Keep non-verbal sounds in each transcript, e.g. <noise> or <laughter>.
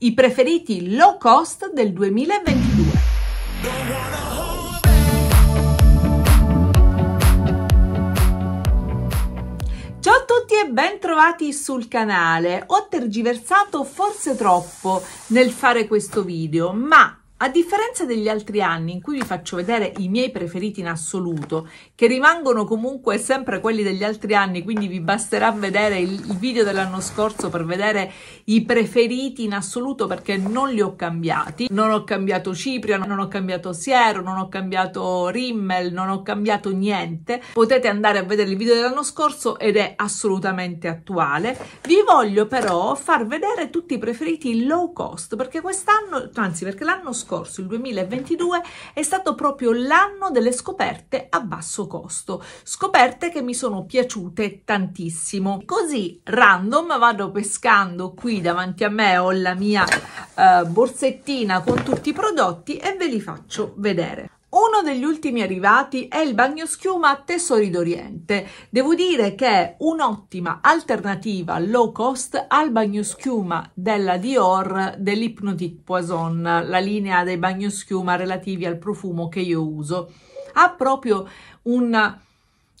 i preferiti low cost del 2022. Ciao a tutti e bentrovati sul canale. Ho tergiversato forse troppo nel fare questo video, ma a differenza degli altri anni in cui vi faccio vedere i miei preferiti in assoluto, che rimangono comunque sempre quelli degli altri anni, quindi vi basterà vedere il, il video dell'anno scorso per vedere i preferiti in assoluto perché non li ho cambiati. Non ho cambiato Cipria, non ho cambiato Siero, non ho cambiato Rimmel, non ho cambiato niente. Potete andare a vedere il video dell'anno scorso ed è assolutamente attuale. Vi voglio però far vedere tutti i preferiti low cost perché quest'anno, anzi perché l'anno scorso scorso, il 2022, è stato proprio l'anno delle scoperte a basso costo, scoperte che mi sono piaciute tantissimo. Così random vado pescando qui davanti a me ho la mia eh, borsettina con tutti i prodotti e ve li faccio vedere. Uno degli ultimi arrivati è il bagnoschiuma Tessori d'Oriente. Devo dire che è un'ottima alternativa low cost al bagnoschiuma della Dior dell'Hypnotic Poison, la linea dei bagnoschiuma relativi al profumo che io uso. Ha proprio un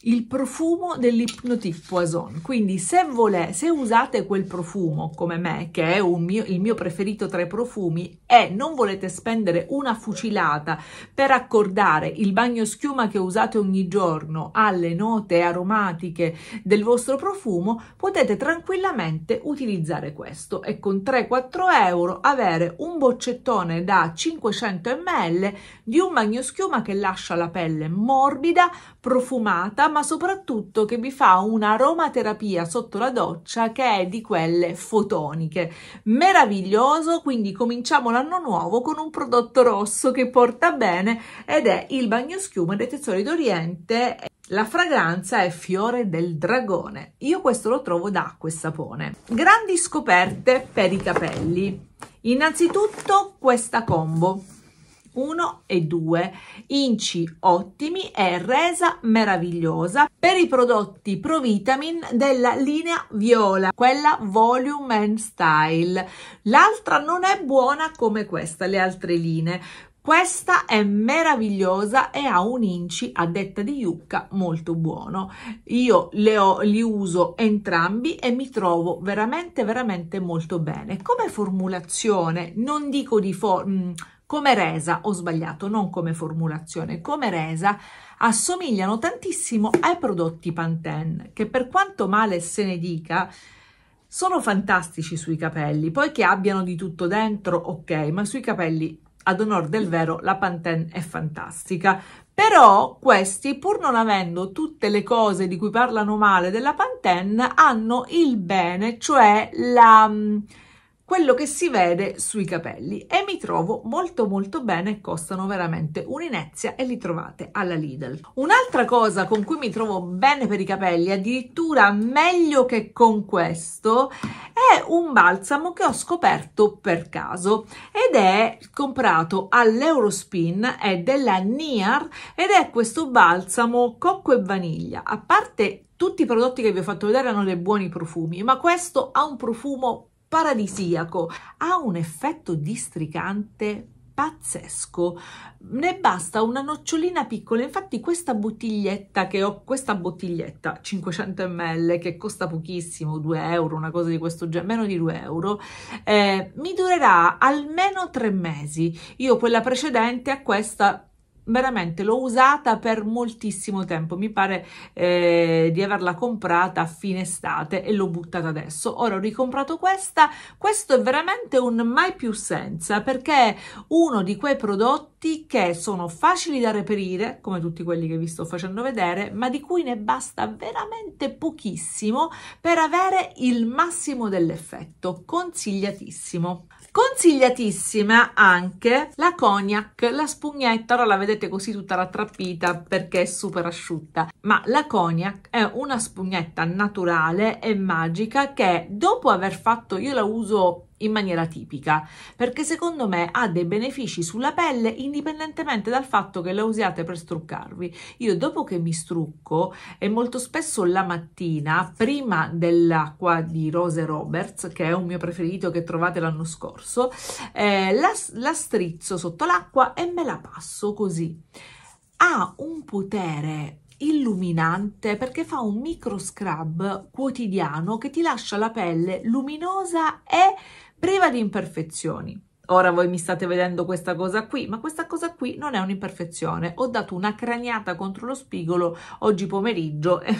il profumo dell'Hypnotic Poison. Quindi se, vole, se usate quel profumo come me, che è mio, il mio preferito tra i profumi, e non volete spendere una fucilata per accordare il bagno schiuma che usate ogni giorno alle note aromatiche del vostro profumo, potete tranquillamente utilizzare questo e con 3-4 euro avere un boccettone da 500 ml di un bagno schiuma che lascia la pelle morbida, profumata, ma soprattutto che vi fa un'aromaterapia sotto la doccia che è di quelle fotoniche. Meraviglioso, quindi cominciamo l'anno nuovo con un prodotto rosso che porta bene ed è il bagno schiuma dei tesori d'Oriente. La fragranza è Fiore del Dragone. Io questo lo trovo da acqua e sapone. Grandi scoperte per i capelli. Innanzitutto questa combo 1 e 2, inci ottimi e resa meravigliosa per i prodotti Pro Vitamin della linea viola, quella Volume and Style. L'altra non è buona come questa, le altre linee. Questa è meravigliosa e ha un inci a detta di Yucca molto buono. Io le ho, li uso entrambi e mi trovo veramente veramente molto bene. Come formulazione non dico di for- mm, come resa, ho sbagliato, non come formulazione, come resa, assomigliano tantissimo ai prodotti Pantene, che per quanto male se ne dica, sono fantastici sui capelli, poiché abbiano di tutto dentro, ok, ma sui capelli, ad onor del vero, la Pantene è fantastica. Però questi, pur non avendo tutte le cose di cui parlano male della Pantene, hanno il bene, cioè la quello che si vede sui capelli e mi trovo molto molto bene costano veramente un'inezia e li trovate alla Lidl un'altra cosa con cui mi trovo bene per i capelli addirittura meglio che con questo è un balsamo che ho scoperto per caso ed è comprato all'Eurospin è della Niar ed è questo balsamo cocco e vaniglia a parte tutti i prodotti che vi ho fatto vedere hanno dei buoni profumi, ma questo ha un profumo paradisiaco, ha un effetto districante pazzesco. Ne basta una nocciolina piccola, infatti questa bottiglietta che ho, questa bottiglietta 500 ml che costa pochissimo, 2 euro, una cosa di questo genere, meno di 2 euro, eh, mi durerà almeno 3 mesi. Io quella precedente a questa veramente l'ho usata per moltissimo tempo, mi pare eh, di averla comprata a fine estate e l'ho buttata adesso. Ora ho ricomprato questa, questo è veramente un mai più senza perché è uno di quei prodotti che sono facili da reperire, come tutti quelli che vi sto facendo vedere, ma di cui ne basta veramente pochissimo per avere il massimo dell'effetto, consigliatissimo. Consigliatissima anche la cognac, la spugnetta, ora la vedete così tutta rattrappita perché è super asciutta, ma la cognac è una spugnetta naturale e magica che dopo aver fatto, io la uso in maniera tipica perché secondo me ha dei benefici sulla pelle indipendentemente dal fatto che la usiate per struccarvi io dopo che mi strucco e molto spesso la mattina prima dell'acqua di Rose Roberts che è un mio preferito che trovate l'anno scorso eh, la, la strizzo sotto l'acqua e me la passo così ha un potere illuminante perché fa un micro scrub quotidiano che ti lascia la pelle luminosa e priva di imperfezioni. Ora voi mi state vedendo questa cosa qui, ma questa cosa qui non è un'imperfezione. Ho dato una craniata contro lo spigolo oggi pomeriggio <laughs> e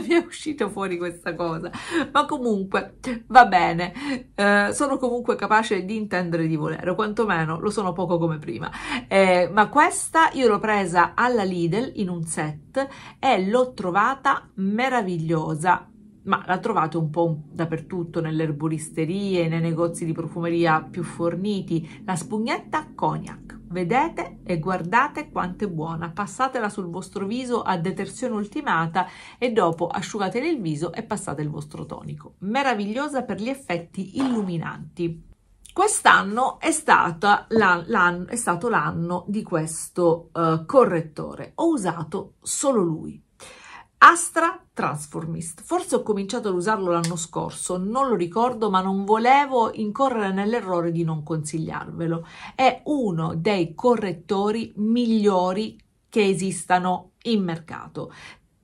mi è uscita fuori questa cosa. Ma comunque va bene, eh, sono comunque capace di intendere di volere, quantomeno lo sono poco come prima. Eh, ma questa io l'ho presa alla Lidl in un set e l'ho trovata meravigliosa, ma la trovate un po' dappertutto, nelle erboristerie, nei negozi di profumeria più forniti, la spugnetta cognac. Vedete e guardate quanto è buona, passatela sul vostro viso a detersione ultimata e dopo asciugatele il viso e passate il vostro tonico. Meravigliosa per gli effetti illuminanti. Quest'anno è, è, stato l'anno di questo uh, correttore, ho usato solo lui Astra Transformist. Forse ho cominciato ad usarlo l'anno scorso, non lo ricordo, ma non volevo incorrere nell'errore di non consigliarvelo. È uno dei correttori migliori che esistano in mercato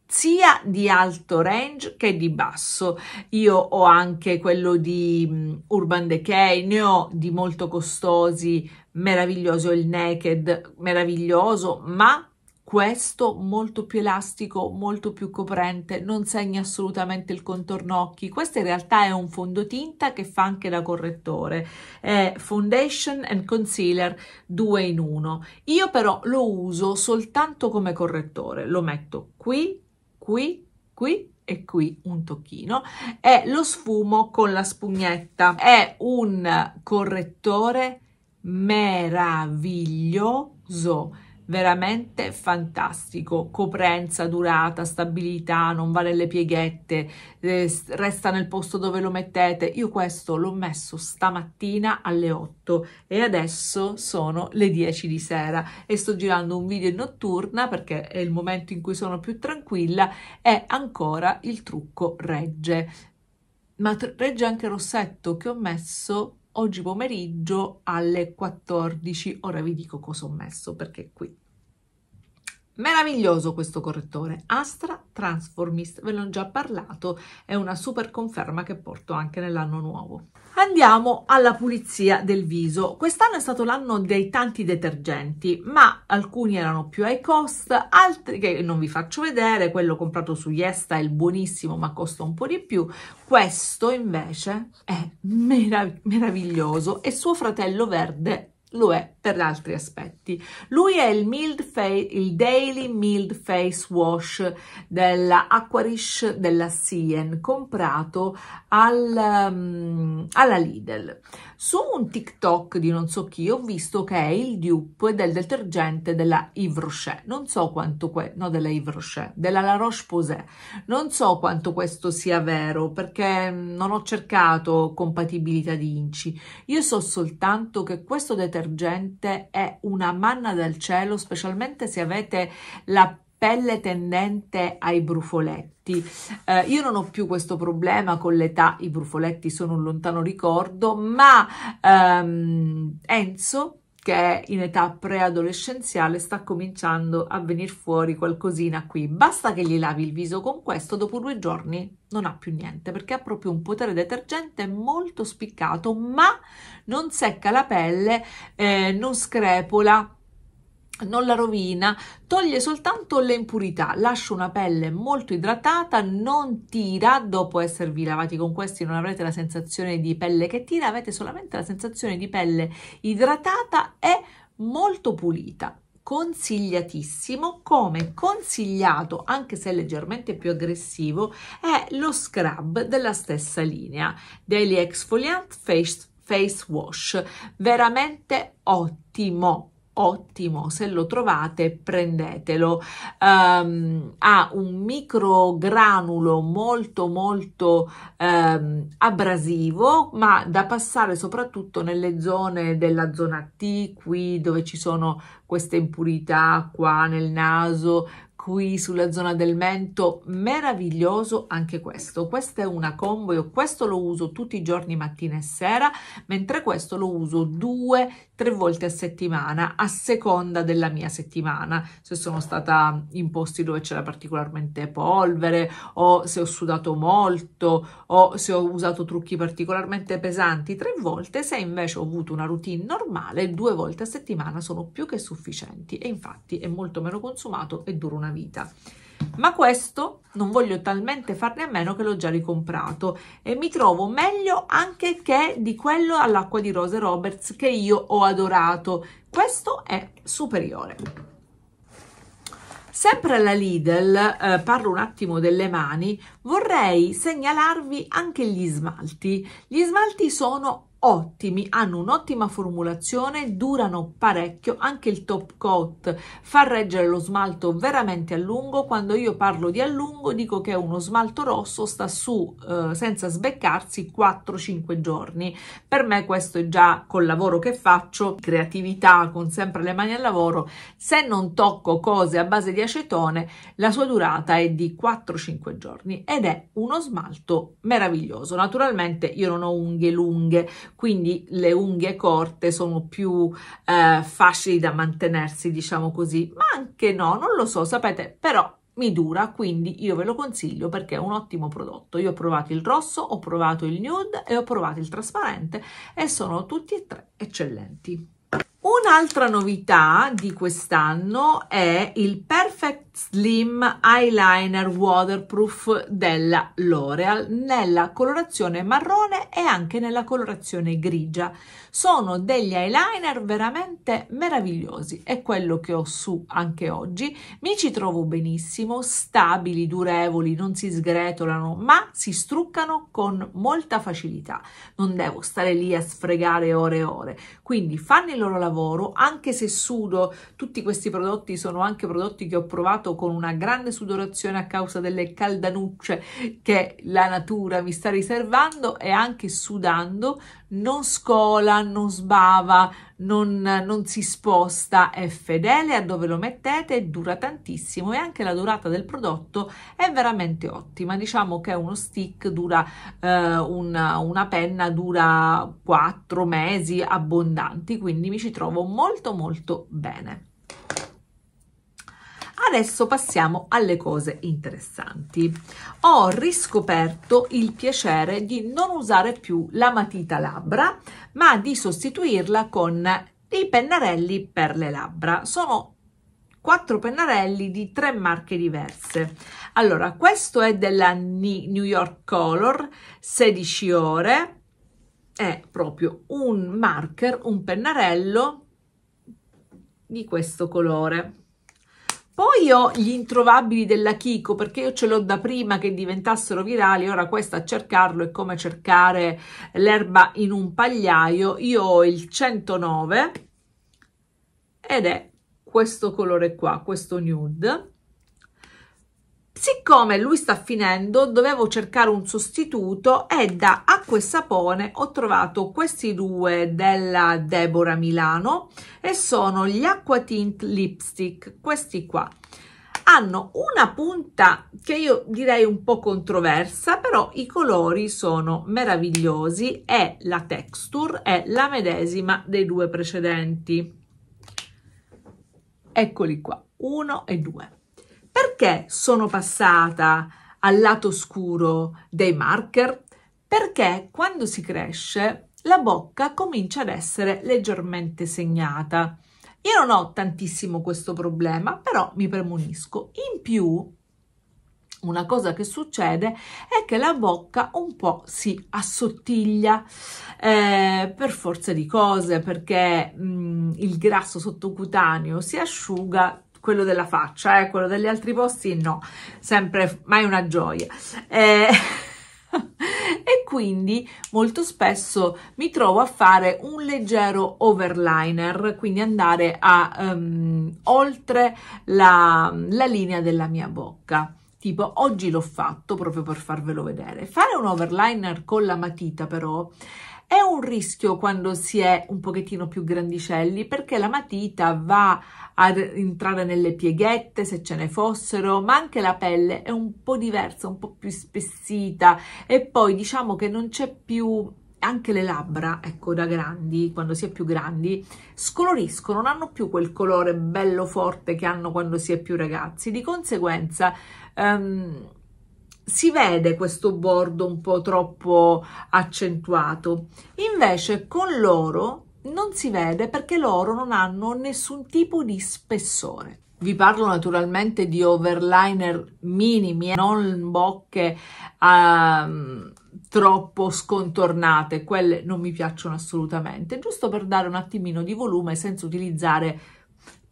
sia di alto range che di basso. Io ho anche quello di mm, Urban Decay, ne ho di molto costosi, meraviglioso il Naked, meraviglioso, ma questo molto più elastico, molto più coprente, non segna assolutamente il contorno occhi. Questo in realtà è un fondotinta che fa anche da correttore, è foundation and concealer 2 in 1. Io però lo uso soltanto come correttore, lo metto qui, qui, qui e qui un tocchino e lo sfumo con la spugnetta. È un correttore meraviglioso veramente fantastico coprenza durata stabilità non va nelle pieghette eh, resta nel posto dove lo mettete io questo l'ho messo stamattina alle 8 e adesso sono le 10 di sera e sto girando un video in notturna perché è il momento in cui sono più tranquilla e ancora il trucco regge ma regge anche il rossetto che ho messo oggi pomeriggio alle 14. Ora vi dico cosa ho messo perché qui Meraviglioso questo correttore, Astra Transformist, ve l'ho già parlato, è una super conferma che porto anche nell'anno nuovo. Andiamo alla pulizia del viso. Quest'anno è stato l'anno dei tanti detergenti, ma alcuni erano più high cost, altri che non vi faccio vedere, quello comprato su Yesta è buonissimo ma costa un po' di più. Questo invece è merav meraviglioso e suo fratello verde lo è per altri aspetti. Lui è il, il Daily Mild Face Wash della Aquarish della Sien, comprato al, um, alla Lidl. Su un TikTok di non so chi ho visto che è il dupe del detergente della Yves Rocher, non so quanto, no della Yves Rocher, della La Roche-Posay, non so quanto questo sia vero perché mm, non ho cercato compatibilità di inci, io so soltanto che questo detergente veramente è una manna dal cielo, specialmente se avete la pelle tendente ai brufoletti. Eh, io non ho più questo problema con l'età, i brufoletti sono un lontano ricordo, ma ehm, Enzo che in età preadolescenziale sta cominciando a venire fuori qualcosina qui. Basta che gli lavi il viso con questo, dopo due giorni non ha più niente, perché ha proprio un potere detergente molto spiccato, ma non secca la pelle, eh, non screpola, non la rovina, toglie soltanto le impurità, lascia una pelle molto idratata, non tira dopo esservi lavati con questi, non avrete la sensazione di pelle che tira, avete solamente la sensazione di pelle idratata e molto pulita consigliatissimo come consigliato anche se leggermente più aggressivo è lo scrub della stessa linea Daily Exfoliant Face, Face Wash veramente ottimo ottimo, se lo trovate prendetelo. Um, ha un microgranulo molto molto um, abrasivo, ma da passare soprattutto nelle zone della zona T, qui dove ci sono queste impurità, qua nel naso, qui sulla zona del mento, meraviglioso anche questo. Questa è una combo, io questo lo uso tutti i giorni mattina e sera, mentre questo lo uso due, tre volte a settimana, a seconda della mia settimana, se sono stata in posti dove c'era particolarmente polvere o se ho sudato molto o se ho usato trucchi particolarmente pesanti, tre volte, se invece ho avuto una routine normale, due volte a settimana sono più che sufficienti e infatti è molto meno consumato e dura una vita vita. Ma questo non voglio talmente farne a meno che l'ho già ricomprato e mi trovo meglio anche che di quello all'acqua di Rose Roberts che io ho adorato. Questo è superiore. Sempre alla Lidl, eh, parlo un attimo delle mani, vorrei segnalarvi anche gli smalti. Gli smalti sono ottimi, hanno un'ottima formulazione, durano parecchio, anche il top coat fa reggere lo smalto veramente a lungo, quando io parlo di a lungo dico che uno smalto rosso sta su eh, senza sbeccarsi 4-5 giorni, per me questo è già col lavoro che faccio, creatività, con sempre le mani al lavoro, se non tocco cose a base di acetone la sua durata è di 4-5 giorni ed è uno smalto meraviglioso, naturalmente io non ho unghie lunghe, quindi le unghie corte sono più eh, facili da mantenersi, diciamo così, ma anche no, non lo so, sapete, però mi dura, quindi io ve lo consiglio perché è un ottimo prodotto. Io ho provato il rosso, ho provato il nude e ho provato il trasparente e sono tutti e tre eccellenti. Un'altra novità di quest'anno è il Perfect Slim Eyeliner Waterproof della L'Oreal nella colorazione marrone e anche nella colorazione grigia. Sono degli eyeliner veramente meravigliosi, è quello che ho su anche oggi. Mi ci trovo benissimo, stabili, durevoli, non si sgretolano, ma si struccano con molta facilità. Non devo stare lì a sfregare ore e ore. Quindi fanno il loro lavoro, anche se sudo, tutti questi prodotti sono anche prodotti che ho provato stato con una grande sudorazione a causa delle caldanucce che la natura mi sta riservando e anche sudando non scola, non sbava, non, non, si sposta, è fedele a dove lo mettete, dura tantissimo e anche la durata del prodotto è veramente ottima. Diciamo che uno stick dura, eh, una, una penna dura 4 mesi abbondanti, quindi mi ci trovo molto molto bene. Adesso passiamo alle cose interessanti. Ho riscoperto il piacere di non usare più la matita labbra, ma di sostituirla con dei pennarelli per le labbra. Sono quattro pennarelli di tre marche diverse. Allora, questo è della New York Color, 16 ore, è proprio un marker, un pennarello di questo colore poi ho gli introvabili della Kiko perché io ce l'ho da prima che diventassero virali, ora questa a cercarlo è come cercare l'erba in un pagliaio. Io ho il 109 ed è questo colore qua, questo nude. Siccome lui sta finendo, dovevo cercare un sostituto e da acqua e sapone ho trovato questi due della Deborah Milano e sono gli Acqua Tint Lipstick, questi qua. Hanno una punta che io direi un po' controversa, però i colori sono meravigliosi e la texture è la medesima dei due precedenti. Eccoli qua, uno e due. Perché sono passata al lato scuro dei marker? Perché quando si cresce la bocca comincia ad essere leggermente segnata. Io non ho tantissimo questo problema, però mi premonisco. In più, una cosa che succede è che la bocca un po' si assottiglia eh, per forza di cose, perché mh, mm, il grasso sottocutaneo si asciuga quello della faccia, eh, quello degli altri posti no, sempre mai una gioia. Eh, <laughs> e quindi molto spesso mi trovo a fare un leggero overliner, quindi andare a um, oltre la, la linea della mia bocca tipo oggi l'ho fatto proprio per farvelo vedere. Fare un overliner con la matita però è un rischio quando si è un pochettino più grandicelli perché la matita va ad entrare nelle pieghette se ce ne fossero, ma anche la pelle è un po' diversa, un po' più spessita e poi diciamo che non c'è più anche le labbra, ecco, da grandi, quando si è più grandi, scoloriscono, non hanno più quel colore bello forte che hanno quando si è più ragazzi. Di conseguenza, um, si vede questo bordo un po' troppo accentuato. Invece con l'oro non si vede perché loro non hanno nessun tipo di spessore. Vi parlo naturalmente di overliner minimi, eh, non bocche um, troppo scontornate, quelle non mi piacciono assolutamente, giusto per dare un attimino di volume senza utilizzare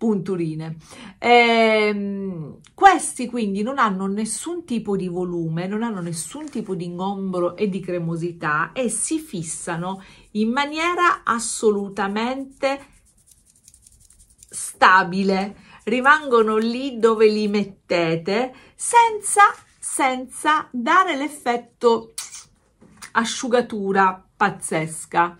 punturine. Ehm, questi quindi non hanno nessun tipo di volume, non hanno nessun tipo di ingombro e di cremosità e si fissano in maniera assolutamente stabile, rimangono lì dove li mettete senza, senza dare l'effetto asciugatura pazzesca.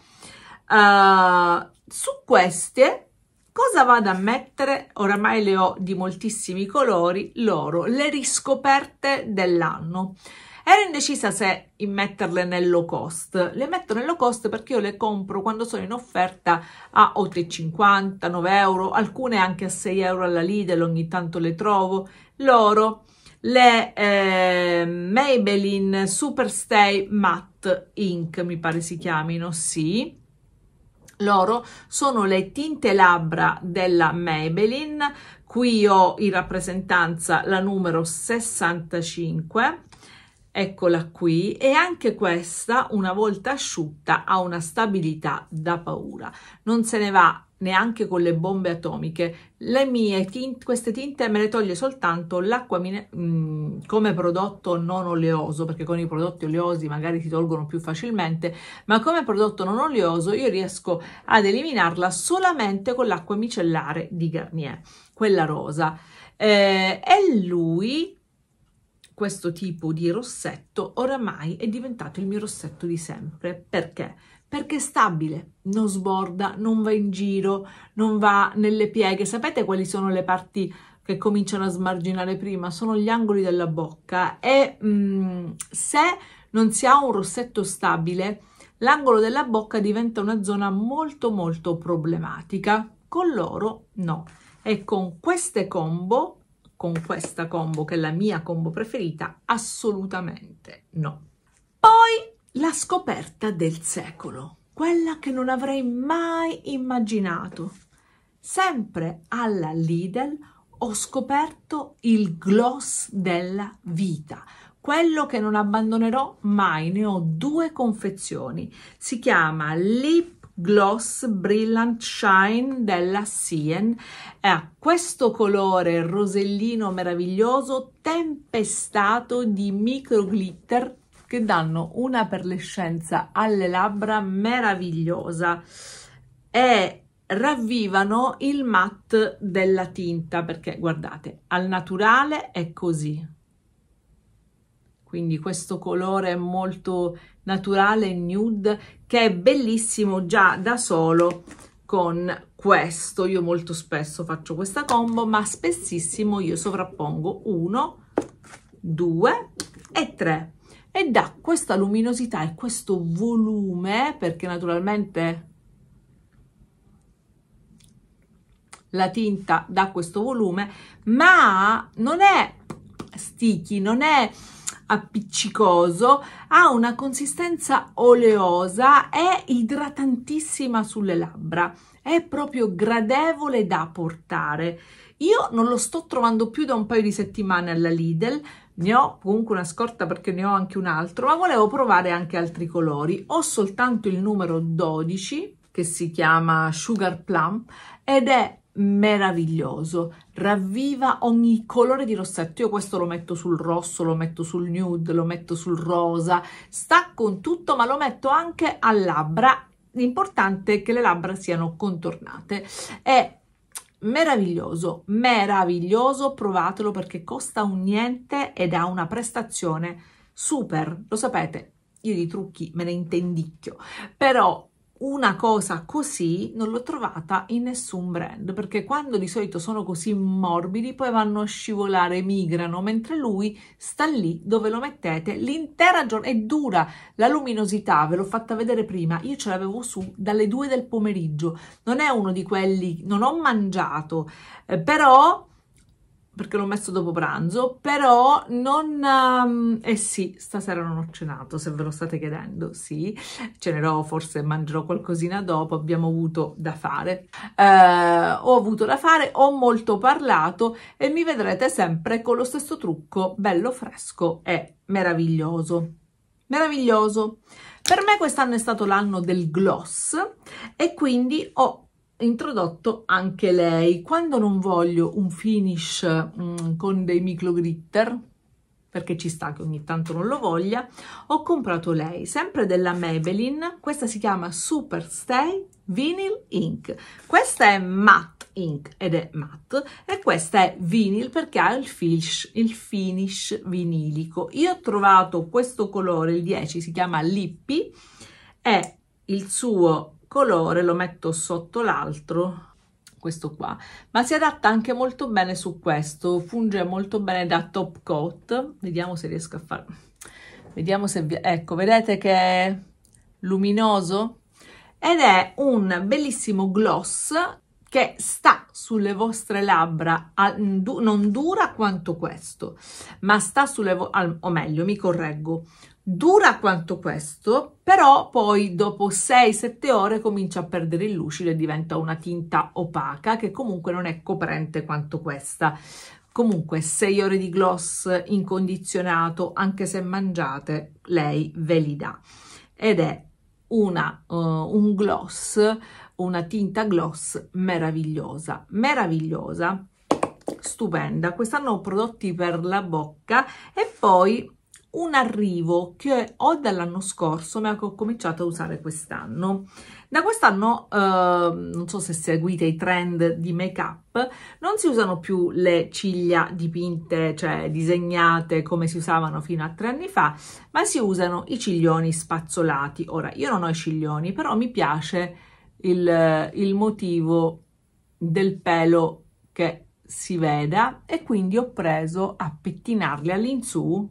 Uh, su queste Cosa vado a mettere? Oramai le ho di moltissimi colori, loro, le riscoperte dell'anno. Ero indecisa se immetterle nel low cost. Le metto nel low cost perché io le compro quando sono in offerta a 8,50, 9 euro, alcune anche a 6 euro alla Lidl, ogni tanto le trovo. Loro, le eh, Maybelline Superstay Matte Ink, mi pare si chiamino, sì. Loro sono le tinte labbra della Maybelline, qui ho in rappresentanza la numero 65, eccola qui, e anche questa una volta asciutta ha una stabilità da paura, non se ne va neanche con le bombe atomiche. Le mie tinte, queste tinte me le toglie soltanto l'acqua mm, come prodotto non oleoso, perché con i prodotti oleosi magari si tolgono più facilmente, ma come prodotto non oleoso io riesco ad eliminarla solamente con l'acqua micellare di Garnier, quella rosa. Eh, e lui questo tipo di rossetto oramai è diventato il mio rossetto di sempre perché perché è stabile, non sborda, non va in giro, non va nelle pieghe. Sapete quali sono le parti che cominciano a smarginare prima? Sono gli angoli della bocca e mm, se non si ha un rossetto stabile, l'angolo della bocca diventa una zona molto molto problematica. Con loro no. E con queste combo, con questa combo che è la mia combo preferita, assolutamente no la scoperta del secolo, quella che non avrei mai immaginato. Sempre alla Lidl ho scoperto il gloss della vita, quello che non abbandonerò mai, ne ho due confezioni. Si chiama Lip Gloss Brillant Shine della Sien È ha questo colore rosellino meraviglioso tempestato di micro glitter che danno una perlescenza alle labbra meravigliosa e ravvivano il matte della tinta perché guardate al naturale è così quindi questo colore molto naturale nude che è bellissimo già da solo con questo io molto spesso faccio questa combo ma spessissimo io sovrappongo uno due e tre e dà questa luminosità e questo volume, perché naturalmente la tinta dà questo volume, ma non è sticky, non è appiccicoso, ha una consistenza oleosa, è idratantissima sulle labbra, è proprio gradevole da portare. Io non lo sto trovando più da un paio di settimane alla Lidl, ne ho comunque una scorta perché ne ho anche un altro, ma volevo provare anche altri colori. Ho soltanto il numero 12 che si chiama Sugar Plum ed è meraviglioso, ravviva ogni colore di rossetto. Io questo lo metto sul rosso, lo metto sul nude, lo metto sul rosa, sta con tutto, ma lo metto anche a labbra. L'importante è che le labbra siano contornate. È meraviglioso, meraviglioso, provatelo perché costa un niente ed ha una prestazione super, lo sapete, io di trucchi me ne intendicchio, però una cosa così non l'ho trovata in nessun brand perché quando di solito sono così morbidi poi vanno a scivolare, migrano, mentre lui sta lì dove lo mettete l'intera giornata, è dura la luminosità, ve l'ho fatta vedere prima, io ce l'avevo su dalle 2 del pomeriggio, non è uno di quelli, non ho mangiato, eh, però perché l'ho messo dopo pranzo, però non... Um, eh sì, stasera non ho cenato, se ve lo state chiedendo, sì, cenerò, forse mangerò qualcosina dopo, abbiamo avuto da fare. Eh, ho avuto da fare, ho molto parlato e mi vedrete sempre con lo stesso trucco, bello fresco e meraviglioso. Meraviglioso! Per me quest'anno è stato l'anno del gloss e quindi ho introdotto anche lei. Quando non voglio un finish mh, mm, con dei micro glitter, perché ci sta che ogni tanto non lo voglia, ho comprato lei, sempre della Maybelline, questa si chiama Super Stay Vinyl Ink. Questa è matte ink ed è matte e questa è vinyl perché ha il finish, il finish vinilico. Io ho trovato questo colore, il 10, si chiama Lippi, e il suo colore lo metto sotto l'altro questo qua ma si adatta anche molto bene su questo funge molto bene da top coat vediamo se riesco a fare vediamo se vi... ecco vedete che è luminoso ed è un bellissimo gloss che sta sulle vostre labbra, non dura quanto questo, ma sta sulle vostre, o meglio, mi correggo, dura quanto questo, però poi dopo 6-7 ore comincia a perdere il lucido e diventa una tinta opaca che comunque non è coprente quanto questa. Comunque 6 ore di gloss incondizionato, anche se mangiate, lei ve li dà. Ed è una, uh, un gloss una tinta gloss meravigliosa, meravigliosa, stupenda. Quest'anno ho prodotti per la bocca e poi un arrivo che ho dall'anno scorso ma che ho cominciato a usare quest'anno. Da quest'anno, eh, non so se seguite i trend di make up, non si usano più le ciglia dipinte, cioè disegnate come si usavano fino a tre anni fa, ma si usano i ciglioni spazzolati. Ora, io non ho i ciglioni, però mi piace il, il motivo del pelo che si veda e quindi ho preso a pettinarli all'insù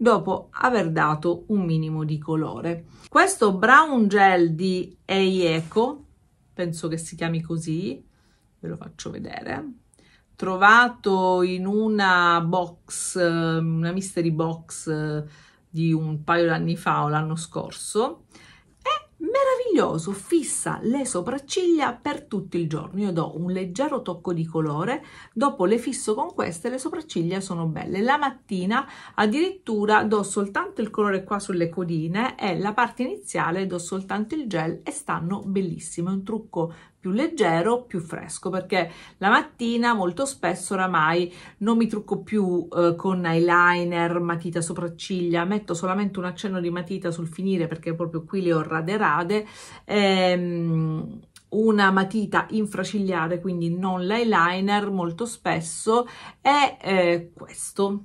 dopo aver dato un minimo di colore. Questo brown gel di Eieco, penso che si chiami così, ve lo faccio vedere, trovato in una box, una mystery box eh, di un paio d'anni fa o l'anno scorso, meraviglioso, fissa le sopracciglia per tutto il giorno. Io do un leggero tocco di colore, dopo le fisso con queste, le sopracciglia sono belle. La mattina addirittura do soltanto il colore qua sulle codine e la parte iniziale do soltanto il gel e stanno bellissime. È un trucco più leggero, più fresco, perché la mattina molto spesso oramai non mi trucco più eh, con eyeliner, matita sopracciglia, metto solamente un accenno di matita sul finire perché proprio qui le ho rade rade, ehm, una matita infracigliare, quindi non l'eyeliner molto spesso, è eh, questo.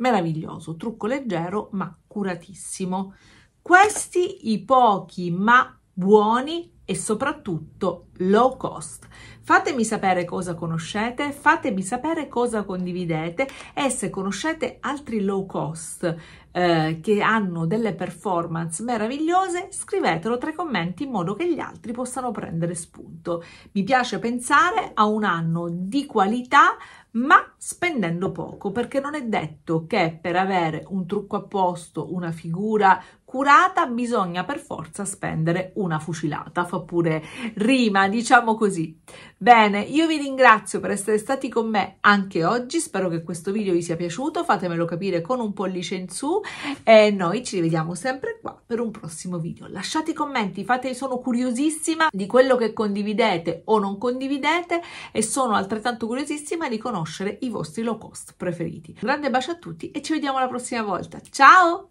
Meraviglioso, trucco leggero ma curatissimo. Questi i pochi ma buoni e soprattutto low cost. Fatemi sapere cosa conoscete, fatemi sapere cosa condividete e se conoscete altri low cost eh, che hanno delle performance meravigliose, scrivetelo tra i commenti in modo che gli altri possano prendere spunto. Mi piace pensare a un anno di qualità ma spendendo poco perché non è detto che per avere un trucco a posto, una figura, curata bisogna per forza spendere una fucilata, fa pure rima, diciamo così. Bene, io vi ringrazio per essere stati con me anche oggi, spero che questo video vi sia piaciuto, fatemelo capire con un pollice in su e noi ci rivediamo sempre qua per un prossimo video. Lasciate i commenti, fate, sono curiosissima di quello che condividete o non condividete e sono altrettanto curiosissima di conoscere i vostri low cost preferiti. Un grande bacio a tutti e ci vediamo la prossima volta. Ciao!